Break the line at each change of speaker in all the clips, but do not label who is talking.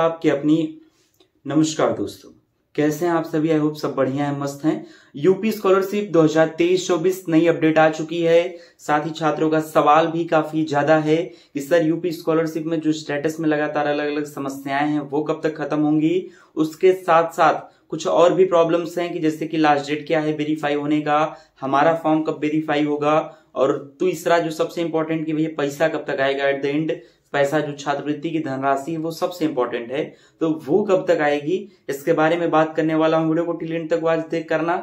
आपकी अपनी नमस्कार दोस्तों कैसे हैं आप सभी आई होप सब बढ़िया है मस्त हैं यूपी स्कॉलरशिप 2023-24 नई अपडेट आ चुकी है साथ ही छात्रों का सवाल भी काफी ज्यादा है कि सर यूपी स्कॉलरशिप में जो स्टेटस में लगातार अलग अलग समस्याएं हैं वो कब तक खत्म होंगी उसके साथ साथ कुछ और भी प्रॉब्लम्स हैं कि जैसे कि लास्ट डेट क्या है वेरीफाई होने का हमारा फॉर्म कब वेरीफाई होगा और तीसरा तो जो सबसे इम्पोर्टेंट कि भैया पैसा कब तक आएगा एट द एंड पैसा जो छात्रवृत्ति की धनराशि है वो सबसे इंपॉर्टेंट है तो वो कब तक आएगी इसके बारे में बात करने वाला हूँ वीडियो को टिलेंट तक वाच देख करना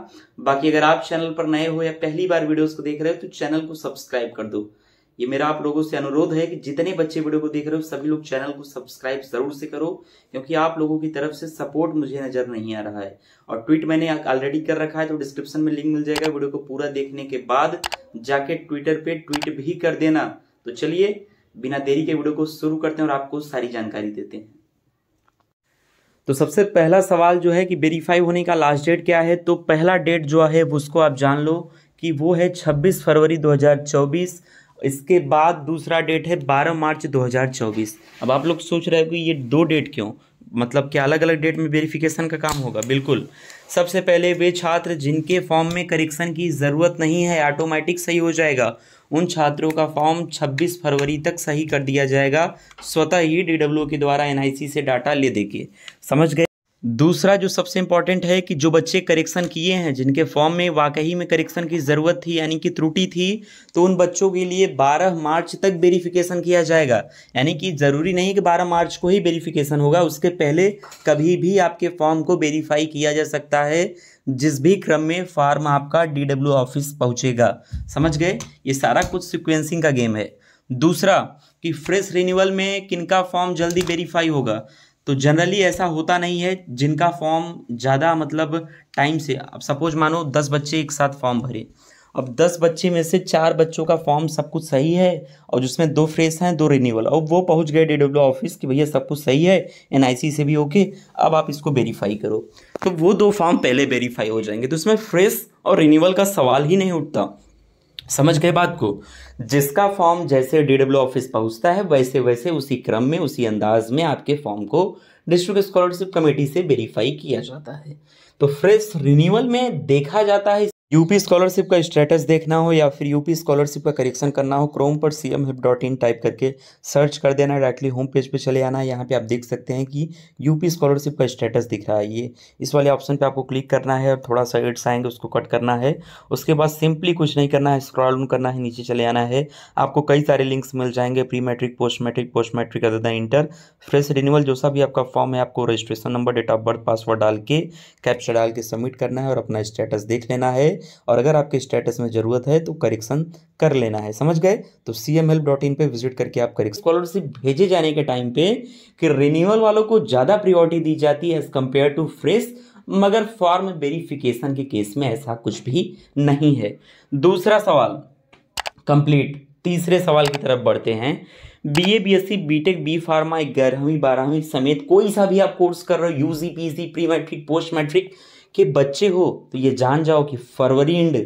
बाकी अगर आप चैनल पर नए हो या पहली बार वीडियोस को देख रहे हो तो चैनल को सब्सक्राइब कर दो ये मेरा आप लोगों से अनुरोध है कि जितने बच्चे वीडियो को देख रहे हो सभी लोग चैनल को सब्सक्राइब जरूर से करो क्योंकि आप लोगों की तरफ से सपोर्ट मुझे नजर नहीं आ रहा है और ट्वीट मैंने ऑलरेडी कर रखा है तो डिस्क्रिप्शन में लिंक मिल जाएगा वीडियो को पूरा देखने के बाद जाके ट्विटर पे ट्वीट भी कर देना तो चलिए बिना देरी के वीडियो को शुरू करते हैं और आपको सारी जानकारी देते हैं तो सबसे पहला सवाल जो है कि वेरीफाई होने का लास्ट डेट क्या है तो पहला डेट जो है उसको आप जान लो कि वो है 26 फरवरी 2024 इसके बाद दूसरा डेट है 12 मार्च 2024 अब आप लोग सोच रहे हो कि ये दो डेट क्यों मतलब कि अलग अलग डेट में वेरिफिकेशन का काम होगा बिल्कुल सबसे पहले वे छात्र जिनके फॉर्म में करेक्शन की ज़रूरत नहीं है ऑटोमेटिक सही हो जाएगा उन छात्रों का फॉर्म 26 फरवरी तक सही कर दिया जाएगा स्वतः ही डी के द्वारा एनआईसी से डाटा ले देके समझ गए दूसरा जो सबसे इम्पॉर्टेंट है कि जो बच्चे करेक्शन किए हैं जिनके फॉर्म में वाकई में करेक्शन की ज़रूरत थी यानी कि त्रुटि थी तो उन बच्चों के लिए 12 मार्च तक वेरिफिकेशन किया जाएगा यानी कि ज़रूरी नहीं कि 12 मार्च को ही वेरिफिकेशन होगा उसके पहले कभी भी आपके फॉर्म को वेरीफाई किया जा सकता है जिस भी क्रम में फार्म आपका डब्ल्यू ऑफिस पहुंचेगा समझ गए ये सारा कुछ सिक्वेंसिंग का गेम है दूसरा कि फ्रेश रिन्यूअल में किनका फॉर्म जल्दी वेरीफाई होगा तो जनरली ऐसा होता नहीं है जिनका फॉर्म ज़्यादा मतलब टाइम से अब सपोज मानो दस बच्चे एक साथ फॉर्म भरे अब दस बच्चे में से चार बच्चों का फॉर्म सब कुछ सही है और जिसमें दो फ्रेश हैं दो रिन्यूअल अब वो पहुंच गए डी डब्ल्यू ऑफिस कि भैया सब कुछ सही है एन से भी ओके अब आप इसको वेरीफाई करो तो वो दो फॉर्म पहले वेरीफाई हो जाएंगे तो उसमें फ्रेश और रिन्यूअल का सवाल ही नहीं उठता समझ गए बात को जिसका फॉर्म जैसे डी ऑफिस पहुँचता है वैसे वैसे उसी क्रम में उसी अंदाज में आपके फॉर्म को डिस्ट्रिक्ट स्कॉलरशिप कमेटी से वेरीफाई किया जाता है तो फ्रेश रिन्यूअल में देखा जाता है यूपी स्कॉलरशिप का स्टेटस देखना हो या फिर यूपी स्कॉलरशिप का करेक्शन करना हो क्रोम पर C M dot in type करके सर्च कर देना डायरेक्टली होम पेज पे चले आना यहाँ पे आप देख सकते हैं कि यूपी स्कॉलरशिप का स्टेटस दिख रहा है ये इस वाले ऑप्शन पे आपको क्लिक करना है और थोड़ा सा एड्स आएंगे उसको कट करना है उसके बाद सिंपली कुछ नहीं करना है स्क्रॉल करना है नीचे चले आना है आपको कई सारे लिंक्स मिल जाएंगे pre matric post matric post matric other inter fresh renewal जो सा भी आपका फॉर्म है आपको registration number date of birth password डाल के कैप्चर डाल के सबमिट करना है और अपना स्टेटस देख लेना है और अगर आपके स्टेटस में ज़रूरत है तो करेक्शन कर लेना है समझ गए तो C M help dot in पर विजिट करके आप करेक्शन स्कॉलरशिप भेजे जाने के टाइम पे कि रिन्यूअल वालों को ज़्यादा प्रियोरिटी दी जाती है एज़ कम्पेयर टू फ्रेश मगर फॉर्म वेरिफिकेशन के केस में ऐसा कुछ भी नहीं है दूसरा सवाल कंप्लीट तीसरे सवाल की तरफ बढ़ते हैं B A B S C B tech B pharma ग्यारहवीं बारहवीं समेत कोई सा भी आप कोर्स कर रहे हो U G P G pre matric post matric के बच्चे हो तो ये जान जाओ कि फरवरी एंड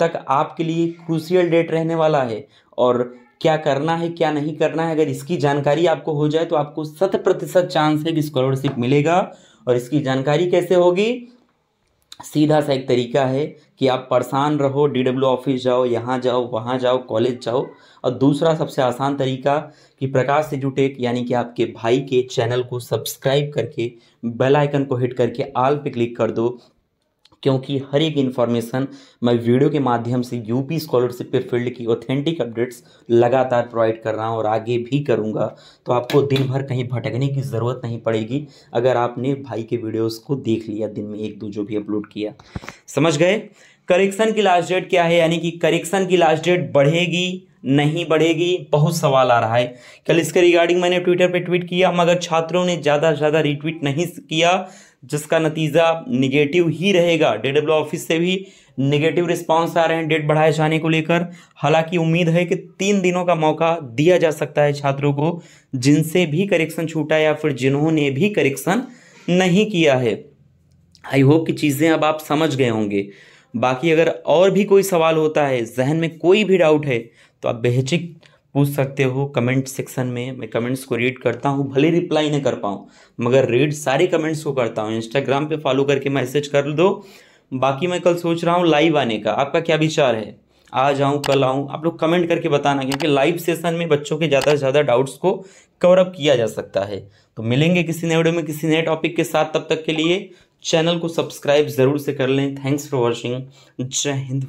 तक आपके लिए क्रूसियल डेट रहने वाला है और क्या करना है क्या नहीं करना है अगर इसकी जानकारी आपको हो जाए तो आपको शत प्रतिशत चांस है कि स्कॉलरशिप मिलेगा और इसकी जानकारी कैसे होगी सीधा सा एक तरीका है कि आप परेशान रहो डी डब्ल्यू ऑफिस जाओ यहाँ जाओ वहाँ जाओ कॉलेज जाओ और दूसरा सबसे आसान तरीका कि प्रकाश से जुटे यानी कि आपके भाई के चैनल को सब्सक्राइब करके बेल आइकन को हिट करके आल पे क्लिक कर दो क्योंकि हर एक इन्फॉर्मेशन मैं वीडियो के माध्यम से यूपी स्कॉलरशिप पे फील्ड की ऑथेंटिक अपडेट्स लगातार प्रोवाइड कर रहा हूँ और आगे भी करूँगा तो आपको दिन भर कहीं भटकने की ज़रूरत नहीं पड़ेगी अगर आपने भाई के वीडियोज़ को देख लिया दिन में एक दो जो भी अपलोड किया समझ गए करेक्शन की लास्ट डेट क्या है यानी कि करेक्शन की लास्ट डेट बढ़ेगी नहीं बढ़ेगी बहुत सवाल आ रहा है कल इसके रिगार्डिंग मैंने ट्विटर पे ट्वीट किया मगर छात्रों ने ज़्यादा से ज़्यादा रिट्वीट नहीं किया जिसका नतीजा निगेटिव ही रहेगा डब्ल्यू ऑफिस से भी निगेटिव रिस्पांस आ रहे हैं डेट बढ़ाए जाने को लेकर हालांकि उम्मीद है कि तीन दिनों का मौका दिया जा सकता है छात्रों को जिनसे भी करेक्शन छूटा या फिर जिन्होंने भी करेक्शन नहीं किया है आई होप कि चीज़ें अब आप समझ गए होंगे बाकी अगर और भी कोई सवाल होता है जहन में कोई भी डाउट है तो आप बेहचिक पूछ सकते हो कमेंट सेक्शन में मैं कमेंट्स को रीड करता हूँ भले रिप्लाई नहीं कर पाऊँ मगर रीड सारे कमेंट्स को करता हूँ इंस्टाग्राम पे फॉलो करके मैसेज कर दो बाकी मैं कल सोच रहा हूँ लाइव आने का आपका क्या विचार है आज आऊँ कल आऊँ आप लोग कमेंट करके बताना क्योंकि लाइव सेशन में बच्चों के ज़्यादा से ज़्यादा डाउट्स को कवरअप किया जा सकता है तो मिलेंगे किसी नए वीडियो में किसी नए टॉपिक के साथ तब तक के लिए चैनल को सब्सक्राइब ज़रूर से कर लें थैंक्स फॉर वॉचिंग जय हिंद